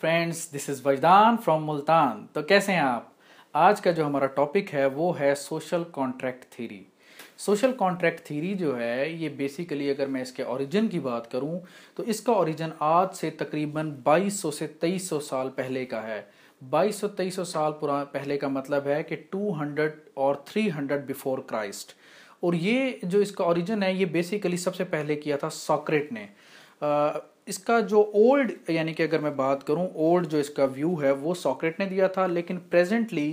friends this is Wajdan from Multan तो कैसे हैं आप आज का जो हमारा टॉपिक है वो है social contract theory social contract theory जो है ये बेसिकली अगर मैं इसके ओरिजिन की बात करूं तो इसका ओरिजिन आज से तकरीबन 2200 से 2300 साल पहले का है 2200-2300 साल पुरा पहले का मतलब है कि 200 और 300 बिफोर क्राइस्ट और ये जो इसका ओरिजिन है ये बेसिकली सबसे पहले किया था सॉक्रेट ने आ, इसका जो ओल्ड यानी कि अगर मैं बात करूं ओल्ड जो इसका व्यू है वो सॉक्रेट ने दिया था लेकिन प्रेजेंटली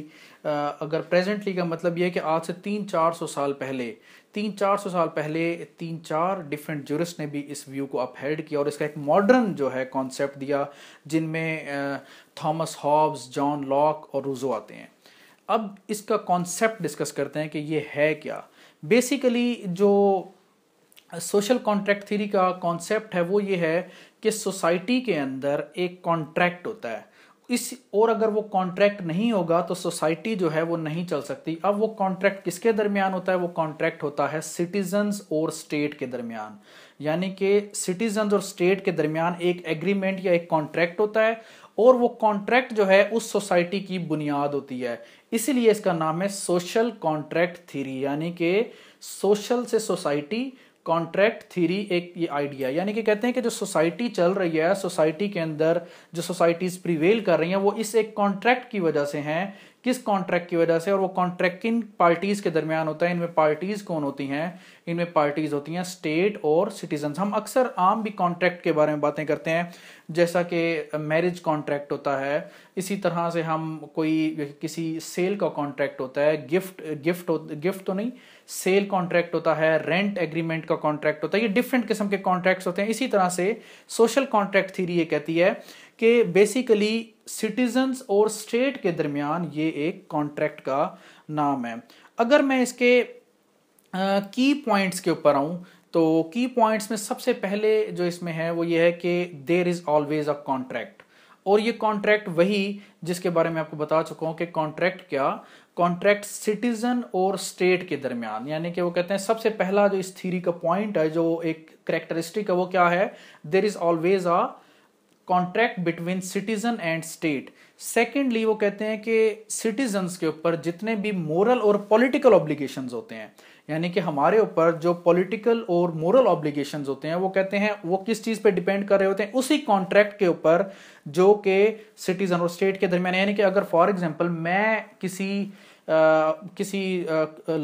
अगर प्रेजेंटली का मतलब यह है कि आज से तीन चार सौ साल पहले तीन चार सौ साल पहले तीन चार डिफरेंट जूरिस्ट ने भी इस व्यू को अपहेल्ड किया और इसका एक मॉडर्न जो है कॉन्सेप्ट दिया जिनमें थॉमस हॉब्स जॉन लॉक और रूजो आते हैं अब इसका कॉन्सेप्ट डिस्कस करते हैं कि ये है क्या बेसिकली जो सोशल कॉन्ट्रैक्ट थ्योरी का कॉन्सेप्ट है वो ये है कि सोसाइटी के अंदर एक कॉन्ट्रैक्ट होता है इस और अगर वो कॉन्ट्रैक्ट नहीं होगा तो सोसाइटी जो है वो नहीं चल सकती अब वो कॉन्ट्रैक्ट किसके दरमियान होता है वो कॉन्ट्रैक्ट होता है सिटीजन्स और स्टेट के दरमियान यानी कि सिटीजन्स और स्टेट के दरमियान एक एग्रीमेंट या एक कॉन्ट्रैक्ट होता है और वो कॉन्ट्रैक्ट जो है उस सोसाइटी की बुनियाद होती है इसीलिए इसका नाम है सोशल कॉन्ट्रैक्ट थ्योरी यानी कि सोशल से सोसाइटी कॉन्ट्रैक्ट थ्योरी एक ये आइडिया यानी कि कहते हैं कि जो सोसाइटी चल रही है सोसाइटी के अंदर जो सोसाइटीज प्रिवेल कर रही हैं वो इस एक कॉन्ट्रैक्ट की वजह से हैं किस कॉन्ट्रैक्ट की वजह से और वो कॉन्ट्रैक्ट किन पार्टीज के दरमियान होता है इनमें पार्टीज कौन होती हैं इनमें पार्टीज होती हैं स्टेट और सिटीजन हम अक्सर आम भी कॉन्ट्रैक्ट के बारे में बातें करते हैं जैसा कि मैरिज कॉन्ट्रैक्ट होता है इसी तरह से हम कोई किसी सेल का कॉन्ट्रैक्ट होता है गिफ्ट गिफ्ट गिफ्ट तो नहीं सेल कॉन्ट्रैक्ट होता है रेंट एग्रीमेंट का कॉन्ट्रैक्ट होता है ये डिफरेंट किस्म के कॉन्ट्रैक्ट होते हैं इसी तरह से सोशल कॉन्ट्रैक्ट थीरी ये कहती है कि बेसिकली सिटीजन्स और स्टेट के दरमियान ये एक कॉन्ट्रैक्ट का नाम है अगर मैं इसके की uh, पॉइंट्स के ऊपर आऊँ तो की पॉइंट्स में सबसे पहले जो इसमें है वो ये है कि there is always a contract और ये कॉन्ट्रैक्ट वही जिसके बारे में आपको बता चुका हूँ कि कॉन्ट्रैक्ट क्या कॉन्ट्रैक्ट सिटीजन और स्टेट के दरमियान यानी कि वो कहते हैं सबसे पहला जो इस थीरी का पॉइंट है जो एक करेक्टरिस्टिक है वो क्या है there is always a contract between citizen and state secondly वो कहते हैं कि सिटीजन के ऊपर जितने भी मोरल और पॉलिटिकल ऑब्लिगेशंस होते हैं यानी कि हमारे ऊपर जो पॉलिटिकल और मोरल ऑब्लिगेशन होते हैं वो कहते हैं वो किस चीज़ पे डिपेंड कर रहे होते हैं उसी कॉन्ट्रैक्ट के ऊपर जो कि सिटीजन और स्टेट के दरमियान यानी कि अगर फॉर एग्जांपल मैं किसी आ, किसी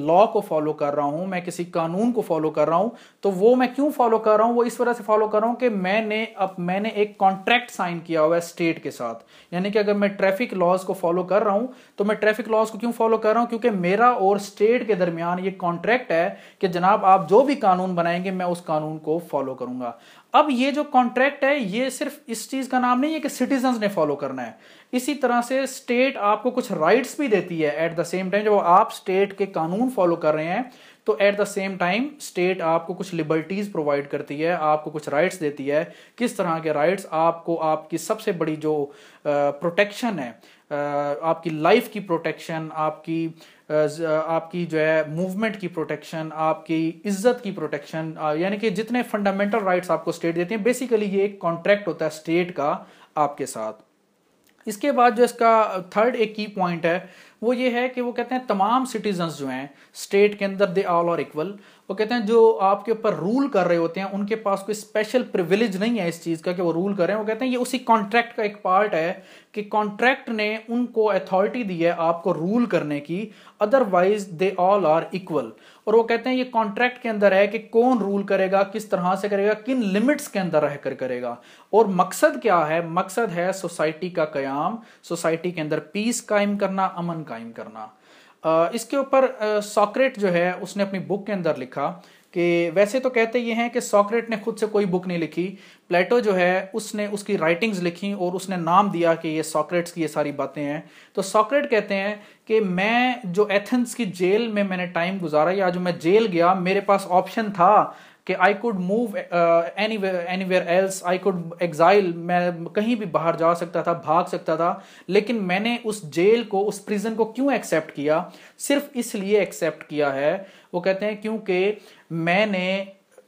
लॉ को फॉलो कर रहा हूं मैं किसी कानून को फॉलो कर रहा हूं तो वो मैं क्यों फॉलो कर रहा हूं वो इस वजह से फॉलो कर रहा हूं कि मैंने अब मैंने एक कॉन्ट्रैक्ट साइन किया हुआ है स्टेट के साथ यानी कि अगर मैं ट्रैफिक लॉज को फॉलो कर रहा हूं तो मैं ट्रैफिक लॉज को क्यों फॉलो कर रहा हूं क्योंकि मेरा और स्टेट के दरमियान ये कॉन्ट्रैक्ट है कि जनाब आप जो भी कानून बनाएंगे मैं उस कानून को फॉलो करूंगा अब ये जो कॉन्ट्रैक्ट है ये सिर्फ इस चीज का नाम नहीं है कि सिटीजन ने फॉलो करना है इसी तरह से स्टेट आपको कुछ राइट्स भी देती है एट द सेम टाइम जब आप स्टेट के कानून फॉलो कर रहे हैं तो at the same time state आपको कुछ लिबर्टीज प्रोवाइड करती है आपको कुछ राइट्स देती है किस तरह के राइट्स आपको आपकी सबसे बड़ी जो प्रोटेक्शन है आपकी लाइफ की प्रोटेक्शन आपकी आपकी जो है मूवमेंट की प्रोटेक्शन आपकी इज्जत की प्रोटेक्शन यानी कि जितने फंडामेंटल राइट्स आपको स्टेट देती हैं बेसिकली ये एक कॉन्ट्रैक्ट होता है स्टेट का आपके साथ इसके बाद जो इसका थर्ड एक की पॉइंट है वो ये है कि वो कहते हैं तमाम सिटीजन जो हैं स्टेट के अंदर दे ऑल और इक्वल वो कहते हैं जो आपके ऊपर रूल कर रहे होते हैं उनके पास कोई स्पेशल प्रिविलेज नहीं है इस चीज़ का कि वो रूल कर रहे हैं वो कहते हैं ये उसी कॉन्ट्रैक्ट का एक पार्ट है कि कॉन्ट्रैक्ट ने उनको अथॉरिटी दी है आपको रूल करने की otherwise they all are equal और वो कहते हैं ये कॉन्ट्रैक्ट के अंदर है कि कौन रूल करेगा किस तरह से करेगा किन लिमिट्स के अंदर रहकर करेगा और मकसद क्या है मकसद है सोसाइटी का क्याम सोसाइटी के अंदर पीस कायम करना अमन कायम करना इसके ऊपर सॉक्रेट जो है उसने अपनी बुक के अंदर लिखा कि वैसे तो कहते ये हैं कि सॉक्रेट ने खुद से कोई बुक नहीं लिखी प्लेटो जो है उसने उसकी राइटिंग्स लिखी और उसने नाम दिया कि ये सॉक्रेट्स की ये सारी बातें हैं तो सॉक्रेट कहते हैं कि मैं जो एथेंस की जेल में मैंने टाइम गुजारा या जो मैं जेल गया मेरे पास ऑप्शन था कि I could move anywhere else I could exile मैं कहीं भी बाहर जा सकता था भाग सकता था लेकिन मैंने उस जेल को उस प्रिजन को क्यों एक्सेप्ट किया सिर्फ इसलिए एक्सेप्ट किया है वो कहते हैं क्योंकि मैंने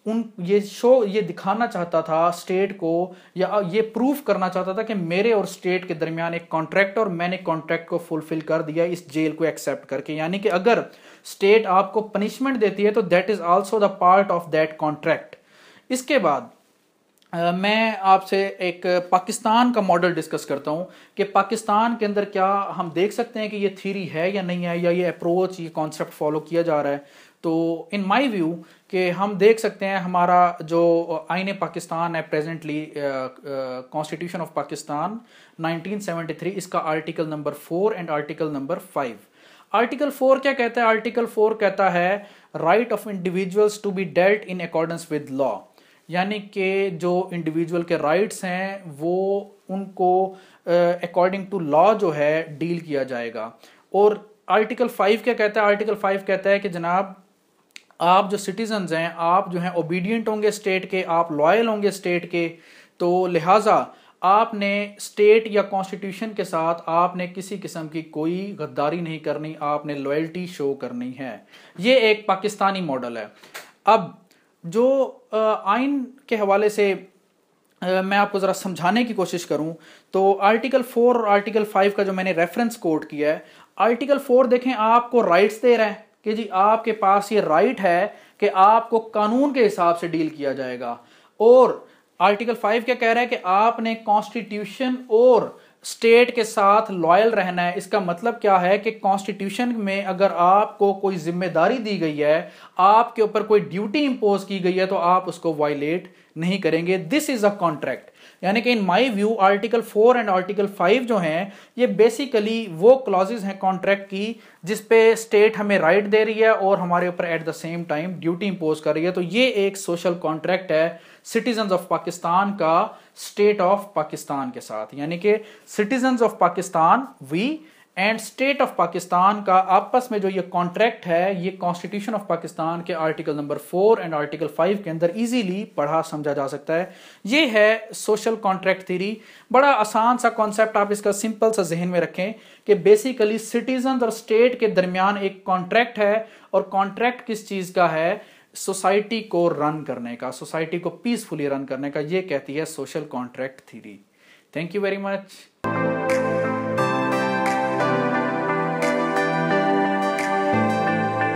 उन ये शो ये दिखाना चाहता था स्टेट को या ये प्रूफ करना चाहता था कि मेरे और स्टेट के दरमियान एक कॉन्ट्रैक्ट और मैंने कॉन्ट्रैक्ट को फुलफिल कर दिया इस जेल को एक्सेप्ट करके यानी कि अगर स्टेट आपको पनिशमेंट देती है तो that is also the part of that contract इसके बाद मैं आपसे एक पाकिस्तान का मॉडल डिस्कस करता हूँ कि पाकिस्तान के अंदर क्या हम देख सकते हैं कि ये थीरी है या नहीं है या ये अप्रोच ये कॉन्सेप्ट फॉलो किया जा रहा है तो इन माय व्यू कि हम देख सकते हैं हमारा जो आइन पाकिस्तान है प्रेजेंटली कॉन्स्टिट्यूशन ऑफ पाकिस्तान 1973 इसका article number four and article number five article four क्या कहता है आर्टिकल फोर कहता है right of individuals to be dealt in accordance with law यानी कि जो इंडिविजुअल के राइट्स हैं वो उनको अकॉर्डिंग टू लॉ जो है डील किया जाएगा और आर्टिकल फाइव क्या कहता है आर्टिकल फाइव कहता है कि जनाब आप जो सिटीजन हैं आप जो हैं ओबीडियंट होंगे स्टेट के आप लॉयल होंगे स्टेट के तो लिहाजा आपने स्टेट या कॉन्स्टिट्यूशन के साथ आपने किसी किस्म की कोई गद्दारी नहीं करनी आपने लॉयल्टी शो करनी है ये एक पाकिस्तानी मॉडल है अब जो आइन के हवाले से मैं आपको ज़रा समझाने की कोशिश करूं तो आर्टिकल फोर और आर्टिकल फाइव का जो मैंने रेफरेंस कोट किया है आर्टिकल फोर देखें आपको राइट्स दे रहा है कि जी आपके पास ये राइट है कि आपको कानून के हिसाब से डील किया जाएगा और आर्टिकल फाइव क्या कह रहा है कि आपने कॉन्स्टिट्यूशन और स्टेट के साथ लॉयल रहना है इसका मतलब क्या है कि कॉन्स्टिट्यूशन में अगर आपको कोई जिम्मेदारी दी गई है आपके ऊपर कोई ड्यूटी इंपोज की गई है तो आप उसको वायलेट नहीं करेंगे दिस इज अ कॉन्ट्रैक्ट यानी कि in my view article four and article five जो हैं ये बेसिकली वो क्लॉजेज हैं कॉन्ट्रैक्ट की जिस पे स्टेट हमें राइट right दे रही है और हमारे ऊपर at the same time duty impose कर रही है तो ये एक सोशल कॉन्ट्रैक्ट है सिटीजन ऑफ पाकिस्तान का स्टेट ऑफ पाकिस्तान के साथ यानी कि citizen of Pakistan we and state of Pakistan का आपस में जो ये कॉन्ट्रैक्ट है ये कॉन्स्टिट्यूशन ऑफ पाकिस्तान के article number four and article five के अंदर इजीली पढ़ा समझा जा सकता है ये है सोशल कॉन्ट्रैक्ट थीरी बड़ा आसान सा कॉन्सेप्ट आप इसका सिंपल सा जहन में रखें कि बेसिकली सिटीजन और स्टेट के दरमियान एक कॉन्ट्रैक्ट है और कॉन्ट्रैक्ट किस चीज़ का है सोसाइटी को रन करने का सोसाइटी को पीसफुली रन करने का ये कहती है social contract theory thank you very much